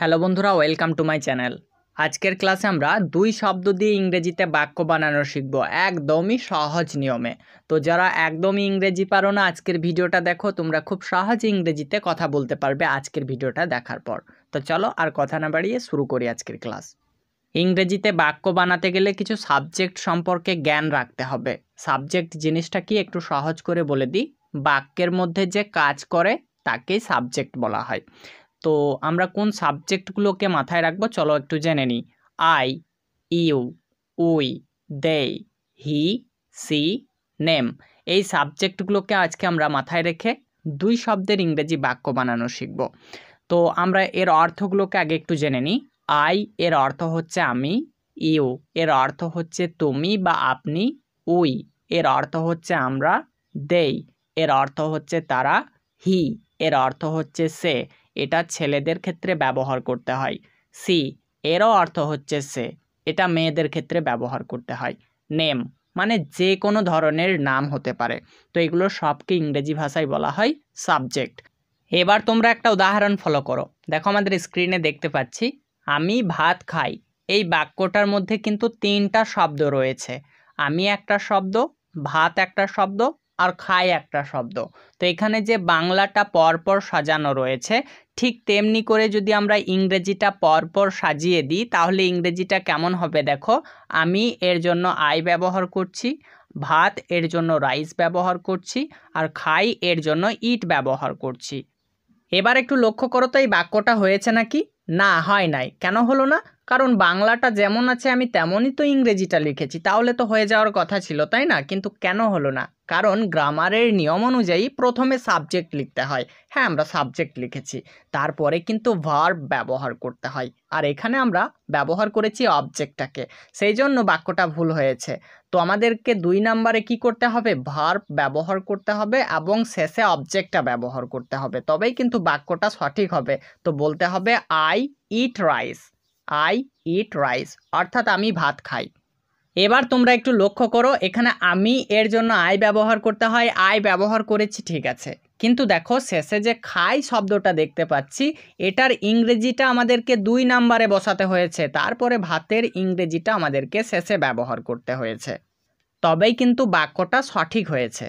Hello বন্ধুরা welcome to my channel আজকের ক্লাসে আমরা দুই শব্দ দিয়ে ইংরেজিতে বাক্য বানানো শিখব একদমই সহজ নিয়মে তো যারা একদমই ইংরেজি পারো না আজকের ভিডিওটা দেখো তোমরা খুব সহজে ইংরেজিতে কথা বলতে পারবে আজকের ভিডিওটা দেখার পর তো চলো আর কথা না বাড়িয়ে শুরু করি আজকের ক্লাস ইংরেজিতে বাক্য বানাতে গেলে কিছু সাবজেক্ট সম্পর্কে জ্ঞান রাখতে হবে সাবজেক্ট জিনিসটা কি একটু সহজ করে বলে দিই বাক্যের মধ্যে যে কাজ করে তাকেই সাবজেক্ট বলা হয় তো আমরা কোন সাবজেক্টগুলোকে মাথায় রাখবো চলো একটু জেনে নিই I you we they he she name এই সাবজেক্টগুলোকে আজকে আমরা মাথায় রেখে দুই শব্দের ইংরেজি বাক্য বানানো শিখব তো আমরা এর অর্থগুলোকে আগে একটু জেনে নিই আই এর অর্থ হচ্ছে আমি ইউ এর অর্থ হচ্ছে তুমি বা আপনি উই এর অর্থ হচ্ছে আমরা দেই এর অর্থ হচ্ছে তারা হি এর অর্থ হচ্ছে সে এটা ছেলেদের ক্ষেত্রে ব্যবহার করতে হয় সি এরও অর্থ হচ্ছে সে এটা মেয়েদের ক্ষেত্রে ব্যবহার করতে হয় নেম মানে যে কোনো ধরনের নাম হতে পারে তো এগুলো সবকে ইংরেজি ভাষায় বলা হয় সাবজেক্ট এবার তোমরা একটা উদাহরণ ফলো করো দেখো আমাদের স্ক্রিনে দেখতে পাচ্ছি আমি ভাত খাই এই বাক্যটার মধ্যে কিন্তু তিনটা শব্দ রয়েছে আমি একটা শব্দ ভাত একটা শব্দ আর খায় একটা শব্দ তো এখানে যে বাংলাটা পরপর সাজানো রয়েছে ঠিক তেমনি করে যদি আমরা ইংরেজিটা পরপর সাজিয়ে দিই তাহলে ইংরেজিটা কেমন হবে দেখো আমি এর জন্য আই ব্যবহার করছি ভাত এর জন্য রাইস ব্যবহার করছি আর খাই এর জন্য ইট ব্যবহার করছি এবার একটু লক্ষ্য করো তো এই বাক্যটা হয়েছে নাকি না হয় নাই কেন হলো না কারণ বাংলাটা যেমন আছে আমি তেমনই তো ইংরেজিটা লিখেছি তাহলে তো হয়ে যাওয়ার কথা ছিল তাই না কিন্তু কেন হলো না কারণ গ্রামারের নিয়ম অনুযায়ী প্রথমে সাবজেক্ট লিখতে হয় হ্যাঁ আমরা সাবজেক্ট লিখেছি তারপরে কিন্তু ভার্ব ব্যবহার করতে হয় আর এখানে আমরা ব্যবহার করেছি অবজেক্টটাকে সেই জন্য বাক্যটা ভুল হয়েছে তো আমাদেরকে দুই নাম্বারে কি করতে হবে ভার্ব ব্যবহার করতে হবে এবং শেষে অবজেক্টটা ব্যবহার করতে হবে তবেই কিন্তু বাক্যটা সঠিক হবে তো বলতে হবে I eat rice I eat rice অর্থাৎ আমি ভাত খাই এবার তোমরা একটু লক্ষ্য করো এখানে আমি এর জন্য আয় ব্যবহার করতে হয় আয় ব্যবহার করেছি ঠিক আছে কিন্তু দেখো শেষে যে খাই শব্দটা দেখতে পাচ্ছি এটার ইংরেজিটা আমাদেরকে দুই নাম্বারে বসাতে হয়েছে তারপরে ভাতের ইংরেজিটা আমাদেরকে শেষে ব্যবহার করতে হয়েছে তবেই কিন্তু বাক্যটা সঠিক হয়েছে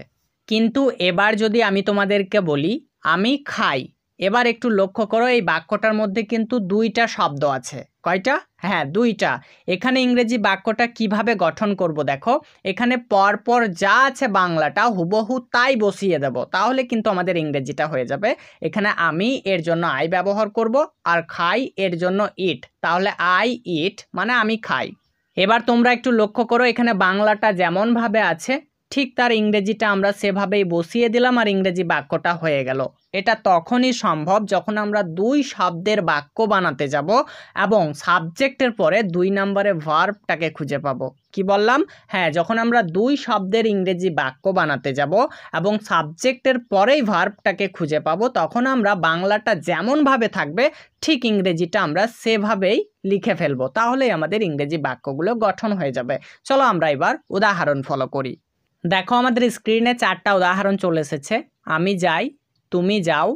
কিন্তু এবার যদি আমি তোমাদেরকে বলি আমি খাই এবার একটু লক্ষ্য করো এই বাক্যটার মধ্যে কিন্তু দুইটা শব্দ আছে কয়টা হ্যাঁ দুইটা এখানে ইংরেজি বাক্যটা কিভাবে গঠন করব দেখো এখানে পরপর যা আছে বাংলাটা হুবহু তাই বসিয়ে দেব তাহলে কিন্তু আমাদের ইংরেজিটা হয়ে যাবে এখানে আমি এর জন্য আই ব্যবহার করব আর খাই এর জন্য ইট তাহলে আই ইট মানে আমি খাই এবার তোমরা একটু লক্ষ্য করো এখানে বাংলাটা যেমনভাবে আছে ঠিক তার ইংরেজিটা আমরা সেভাবেই বসিয়ে দিলাম আর ইংরেজি বাক্যটা হয়ে গেল এটা তখনই সম্ভব যখন আমরা দুই শব্দের বাক্য বানাতে যাব এবং সাবজেক্টের পরে দুই নম্বরে ভার্বটাকে খুঁজে পাবো কি বললাম হ্যাঁ যখন আমরা দুই শব্দের ইংরেজি বাক্য বানাতে যাব এবং সাবজেক্টের পরেই ভার্বটাকে খুঁজে পাবো তখন আমরা বাংলাটা যেমনভাবে থাকবে ঠিক ইংরেজিটা আমরা সেভাবেই লিখে ফেলবো তাহলেই আমাদের ইংরেজি বাক্যগুলো গঠন হয়ে যাবে চলো আমরা এবার উদাহরণ ফলো করি দেখো আমাদের স্ক্রিনে চারটা উদাহরণ চলে এসেছে আমি যাই তুমি যাও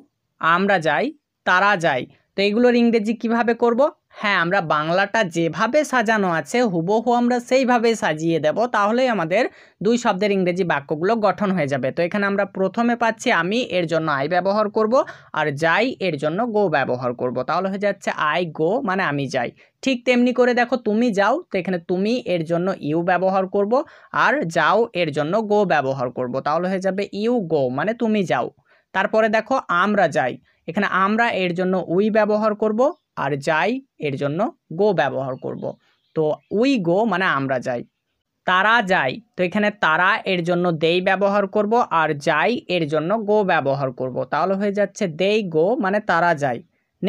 আমরা যাই তারা যাই তো এগুলোর ইংরেজি কিভাবে করব হ্যাঁ আমরা বাংলাটা যেভাবে সাজানো আছে হুবহু আমরা সেইভাবে সাজিয়ে দেব তাহলেই আমাদের দুই শব্দের ইংরেজি বাক্যগুলো গঠন হয়ে যাবে তো এখানে আমরা প্রথমে পাচ্ছি আমি এর জন্য আই ব্যবহার করব আর যাই এর জন্য গো ব্যবহার করব তাহলে হয়ে যাচ্ছে আই গো মানে আমি যাই ঠিক তেমনি করে দেখো তুমি যাও তো এখানে তুমি এর জন্য ইউ ব্যবহার করব আর যাও এর জন্য গো ব্যবহার করব তাহলে হয়ে যাবে ইউ গো মানে তুমি যাও তারপরে দেখো আমরা যাই এখানে আমরা এর জন্য উই ব্যবহার করব আর যাই এর জন্য গো ব্যবহার করব। তো উই গো মানে আমরা যাই তারা যাই তো এখানে তারা এর জন্য দেই ব্যবহার করব আর যাই এর জন্য গো ব্যবহার করব। তাহলে হয়ে যাচ্ছে দেই গো মানে তারা যাই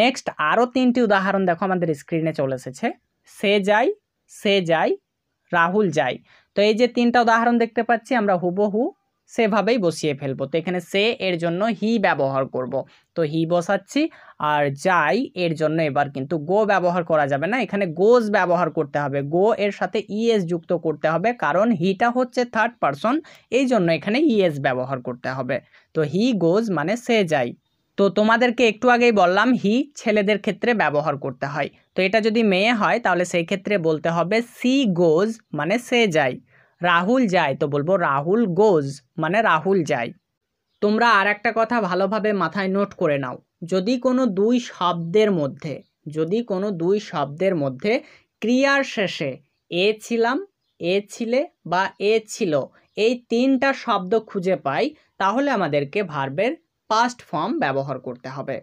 নেক্সট আরও তিনটি উদাহরণ দেখো আমাদের স্ক্রিনে চলে এসেছে সে যাই সে যাই রাহুল যাই তো এই যে তিনটা উদাহরণ দেখতে পাচ্ছি আমরা হুবহু সেভাবেই বসিয়ে ফেলবো তো এখানে সে এর জন্য হি ব্যবহার করব। তো হি বসাচ্ছি আর যাই এর জন্য এবার কিন্তু গো ব্যবহার করা যাবে না এখানে গোজ ব্যবহার করতে হবে গো এর সাথে ইএস যুক্ত করতে হবে কারণ হিটা হচ্ছে থার্ড পারসন এই জন্য এখানে ইএস ব্যবহার করতে হবে তো হি গোজ মানে সে যায় তো তোমাদেরকে একটু আগেই বললাম হি ছেলেদের ক্ষেত্রে ব্যবহার করতে হয় তো এটা যদি মেয়ে হয় তাহলে সেই ক্ষেত্রে বলতে হবে সি গোজ মানে সে যায় রাহুল যায় তো বলবো রাহুল গোজ মানে রাহুল যায় তোমরা আর একটা কথা ভালোভাবে মাথায় নোট করে নাও যদি কোনো দুই শব্দের মধ্যে যদি কোনো দুই শব্দের মধ্যে ক্রিয়ার শেষে এ ছিলাম এ ছিলে বা এ ছিল এই তিনটা শব্দ খুঁজে পাই তাহলে আমাদেরকে ভার্বের পাস্ট ফর্ম ব্যবহার করতে হবে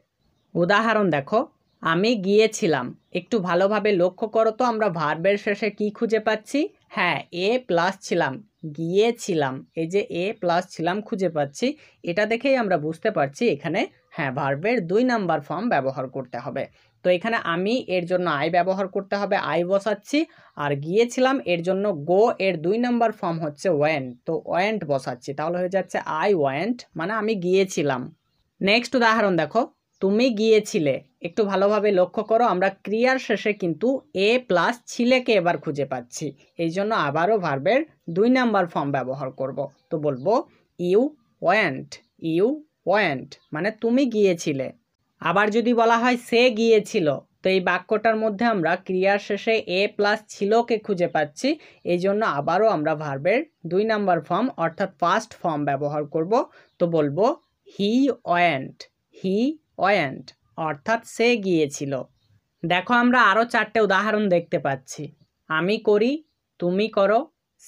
উদাহরণ দেখো আমি গিয়েছিলাম একটু ভালোভাবে লক্ষ্য করো তো আমরা ভার্বের শেষে কি খুঁজে পাচ্ছি হ্যাঁ এ প্লাস ছিলাম গিয়েছিলাম এই যে এ প্লাস ছিলাম খুঁজে পাচ্ছি এটা দেখেই আমরা বুঝতে পারছি এখানে হ্যাঁ ভার্বের দুই নাম্বার ফর্ম ব্যবহার করতে হবে তো এখানে আমি এর জন্য আই ব্যবহার করতে হবে আই বসাচ্ছি আর গিয়েছিলাম এর জন্য গো এর দুই নাম্বার ফর্ম হচ্ছে ওয়েন্ট তো ওয়েন্ট বসাচ্ছি তাহলে হয়ে যাচ্ছে আই ওয়েন্ট মানে আমি গিয়েছিলাম নেক্সট উদাহরণ দেখো তুমি গিয়েছিলে একটু ভালোভাবে লক্ষ্য করো আমরা ক্রিয়ার শেষে কিন্তু এ প্লাস ছিলেকে এবার খুঁজে পাচ্ছি এই জন্য আবারও ভার্বের দুই নাম্বার ফর্ম ব্যবহার করব তো বলবো ইউ ওয়েন্ট ইউ ওয়েন্ট মানে তুমি গিয়েছিলে আবার যদি বলা হয় সে গিয়েছিল তো এই বাক্যটার মধ্যে আমরা ক্রিয়ার শেষে এ প্লাস ছিলকে খুঁজে পাচ্ছি এই জন্য আবারও আমরা ভার্বের দুই নাম্বার ফর্ম অর্থাৎ ফার্স্ট ফর্ম ব্যবহার করব তো বলবো হি ওয়েন্ট হি ওয়েন্ট অর্থাৎ সে গিয়েছিল দেখো আমরা আরও চারটে উদাহরণ দেখতে পাচ্ছি আমি করি তুমি করো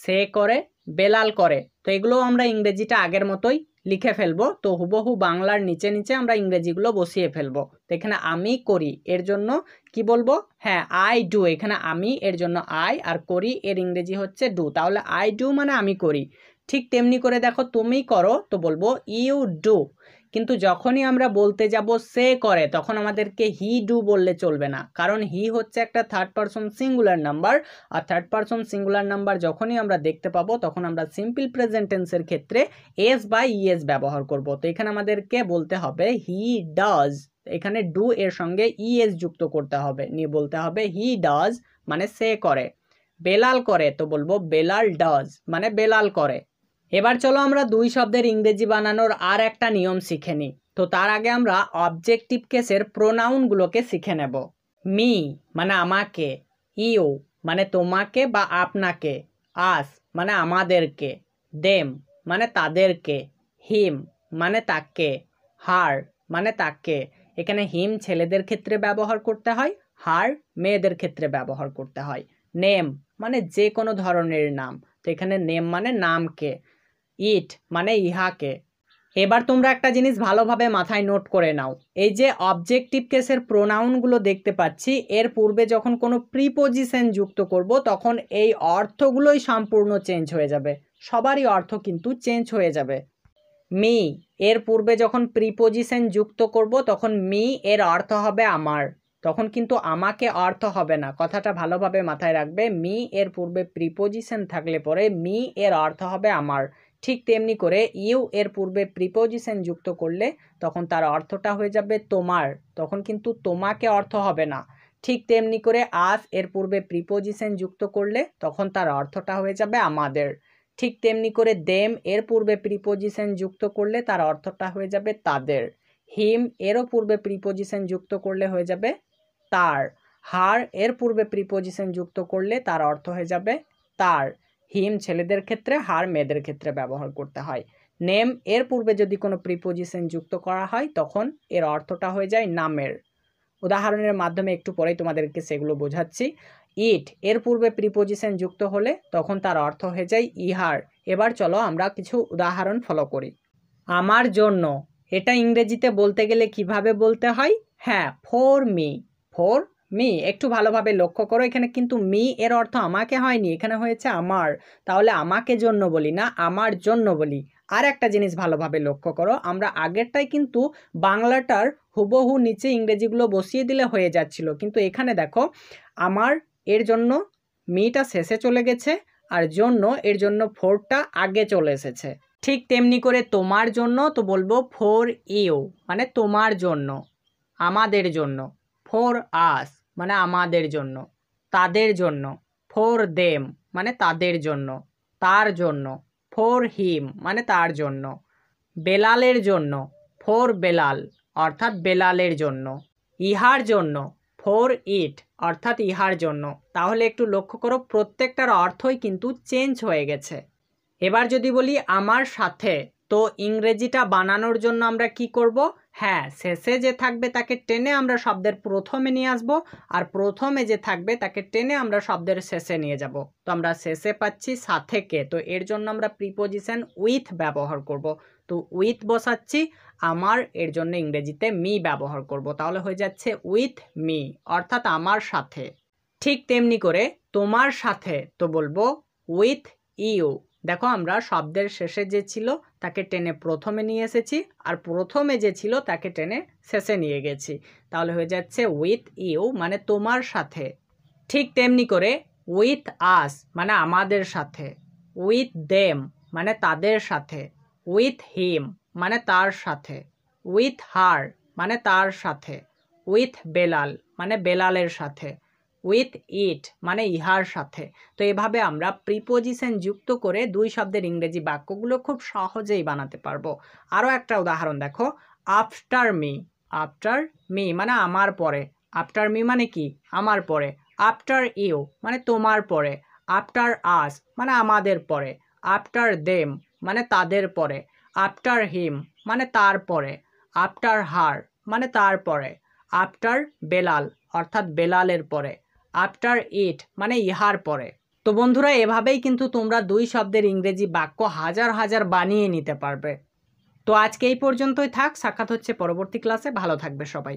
সে করে বেলাল করে তো এগুলোও আমরা ইংরেজিটা আগের মতোই লিখে ফেলবো তো হুবহু বাংলার নিচে নিচে আমরা ইংরেজিগুলো বসিয়ে ফেলবো তো এখানে আমি করি এর জন্য কি বলবো হ্যাঁ আই ডু এখানে আমি এর জন্য আই আর করি এর ইংরেজি হচ্ছে ডু তাহলে আই ডু মানে আমি করি ঠিক তেমনি করে দেখো তুমি করো তো বলবো ইউ ডু কিন্তু যখনই আমরা বলতে যাব সে করে তখন আমাদেরকে হি ডু বললে চলবে না কারণ হি হচ্ছে একটা থার্ড পারসন সিঙ্গুলার নাম্বার আর থার্ড পারসন সিঙ্গুলার নাম্বার যখনই আমরা দেখতে পাবো তখন আমরা সিম্পল প্রেজেন্টেন্সের ক্ষেত্রে এস বা ইএস ব্যবহার করব তো এখানে আমাদেরকে বলতে হবে হি ডাজ এখানে ডু এর সঙ্গে ইএস যুক্ত করতে হবে নিয়ে বলতে হবে হি ডাজ মানে সে করে বেলাল করে তো বলবো বেলাল ডাজ মানে বেলাল করে এবার চলো আমরা দুই শব্দের ইংরেজি বানানোর আর একটা নিয়ম শিখে নিই তো তার আগে আমরা অবজেক্টিভ কেসের প্রোনাউনগুলোকে শিখে নেব মি মানে আমাকে ইউ মানে তোমাকে বা আপনাকে আস মানে আমাদেরকে দেম মানে তাদেরকে হিম মানে তাকে হার মানে তাকে এখানে হিম ছেলেদের ক্ষেত্রে ব্যবহার করতে হয় হার মেয়েদের ক্ষেত্রে ব্যবহার করতে হয় নেম মানে যে কোনো ধরনের নাম তো এখানে নেম মানে নামকে ইট মানে ইহাকে এবার তোমরা একটা জিনিস ভালোভাবে মাথায় নোট করে নাও এই যে অবজেক্টিভ কেসের প্রোনাউনগুলো দেখতে পাচ্ছি এর পূর্বে যখন কোনো প্রিপোজিশন যুক্ত করব তখন এই অর্থগুলোই সম্পূর্ণ চেঞ্জ হয়ে যাবে সবারই অর্থ কিন্তু চেঞ্জ হয়ে যাবে মি এর পূর্বে যখন প্রিপোজিশন যুক্ত করব তখন মি এর অর্থ হবে আমার তখন কিন্তু আমাকে অর্থ হবে না কথাটা ভালোভাবে মাথায় রাখবে মি এর পূর্বে প্রিপোজিশন থাকলে পরে মি এর অর্থ হবে আমার ঠিক তেমনি করে ইউ এর পূর্বে প্রিপোজিশন যুক্ত করলে তখন তার অর্থটা হয়ে যাবে তোমার তখন কিন্তু তোমাকে অর্থ হবে না ঠিক তেমনি করে আস এর পূর্বে প্রিপোজিশন যুক্ত করলে তখন তার অর্থটা হয়ে যাবে আমাদের ঠিক তেমনি করে দেম এর পূর্বে প্রিপোজিশন যুক্ত করলে তার অর্থটা হয়ে যাবে তাদের হিম এরও পূর্বে প্রিপোজিশন যুক্ত করলে হয়ে যাবে তার হার এর পূর্বে প্রিপোজিশন যুক্ত করলে তার অর্থ হয়ে যাবে তার হিম ছেলেদের ক্ষেত্রে হার মেয়েদের ক্ষেত্রে ব্যবহার করতে হয় নেম এর পূর্বে যদি কোনো প্রিপোজিশন যুক্ত করা হয় তখন এর অর্থটা হয়ে যায় নামের উদাহরণের মাধ্যমে একটু পরেই তোমাদেরকে সেগুলো বোঝাচ্ছি ইট এর পূর্বে প্রিপোজিশন যুক্ত হলে তখন তার অর্থ হয়ে যায় ইহার এবার চলো আমরা কিছু উদাহরণ ফলো করি আমার জন্য এটা ইংরেজিতে বলতে গেলে কিভাবে বলতে হয় হ্যাঁ ফোর মি ফোর মি একটু ভালোভাবে লক্ষ্য করো এখানে কিন্তু মি এর অর্থ আমাকে হয়নি এখানে হয়েছে আমার তাহলে আমাকে জন্য বলি না আমার জন্য বলি আর একটা জিনিস ভালোভাবে লক্ষ্য করো আমরা আগেরটাই কিন্তু বাংলাটার হুবহু নিচে ইংরেজিগুলো বসিয়ে দিলে হয়ে যাচ্ছিল কিন্তু এখানে দেখো আমার এর জন্য মিটা শেষে চলে গেছে আর জন্য এর জন্য ফোরটা আগে চলে এসেছে ঠিক তেমনি করে তোমার জন্য তো বলবো ফোর ইউ মানে তোমার জন্য আমাদের জন্য ফোর আস মানে আমাদের জন্য তাদের জন্য ফোর দেম মানে তাদের জন্য তার জন্য ফোর হিম মানে তার জন্য বেলালের জন্য ফোর বেলাল অর্থাৎ বেলালের জন্য ইহার জন্য ফোর ইট অর্থাৎ ইহার জন্য তাহলে একটু লক্ষ্য করো প্রত্যেকটার অর্থই কিন্তু চেঞ্জ হয়ে গেছে এবার যদি বলি আমার সাথে তো ইংরেজিটা বানানোর জন্য আমরা কি করব হ্যাঁ শেষে যে থাকবে তাকে টেনে আমরা শব্দের প্রথমে নিয়ে আসব আর প্রথমে যে থাকবে তাকে টেনে আমরা শব্দের শেষে নিয়ে যাব তো আমরা শেষে পাচ্ছি সাথে কে তো এর জন্য আমরা প্রিপোজিশন উইথ ব্যবহার করব তো উইথ বসাচ্ছি আমার এর জন্য ইংরেজিতে মি ব্যবহার করব তাহলে হয়ে যাচ্ছে উইথ মি অর্থাৎ আমার সাথে ঠিক তেমনি করে তোমার সাথে তো বলবো উইথ ইউ দেখো আমরা শব্দের শেষে যে ছিল তাকে টেনে প্রথমে নিয়ে এসেছি আর প্রথমে যে ছিল তাকে টেনে শেষে নিয়ে গেছি তাহলে হয়ে যাচ্ছে উইথ ইউ মানে তোমার সাথে ঠিক তেমনি করে উইথ আস মানে আমাদের সাথে উইথ দেম মানে তাদের সাথে উইথ হিম মানে তার সাথে উইথ হার মানে তার সাথে উইথ বেলাল মানে বেলালের সাথে উইথ ইট মানে ইহার সাথে তো এভাবে আমরা প্রিপোজিশন যুক্ত করে দুই শব্দের ইংরেজি বাক্যগুলো খুব সহজেই বানাতে পারবো আরও একটা উদাহরণ দেখো আফটার মি আফটার মি মানে আমার পরে আফটার মি মানে কি আমার পরে আফটার ইউ মানে তোমার পরে আফটার আস মানে আমাদের পরে আফটার দেম মানে তাদের পরে আফটার হিম মানে তার পরে আফটার হার মানে তার পরে আফটার বেলাল অর্থাৎ বেলালের পরে আফটার ইট মানে ইহার পরে তো বন্ধুরা এভাবেই কিন্তু তোমরা দুই শব্দের ইংরেজি বাক্য হাজার হাজার বানিয়ে নিতে পারবে তো আজকে এই পর্যন্তই থাক সাক্ষাৎ হচ্ছে পরবর্তী ক্লাসে ভালো থাকবে সবাই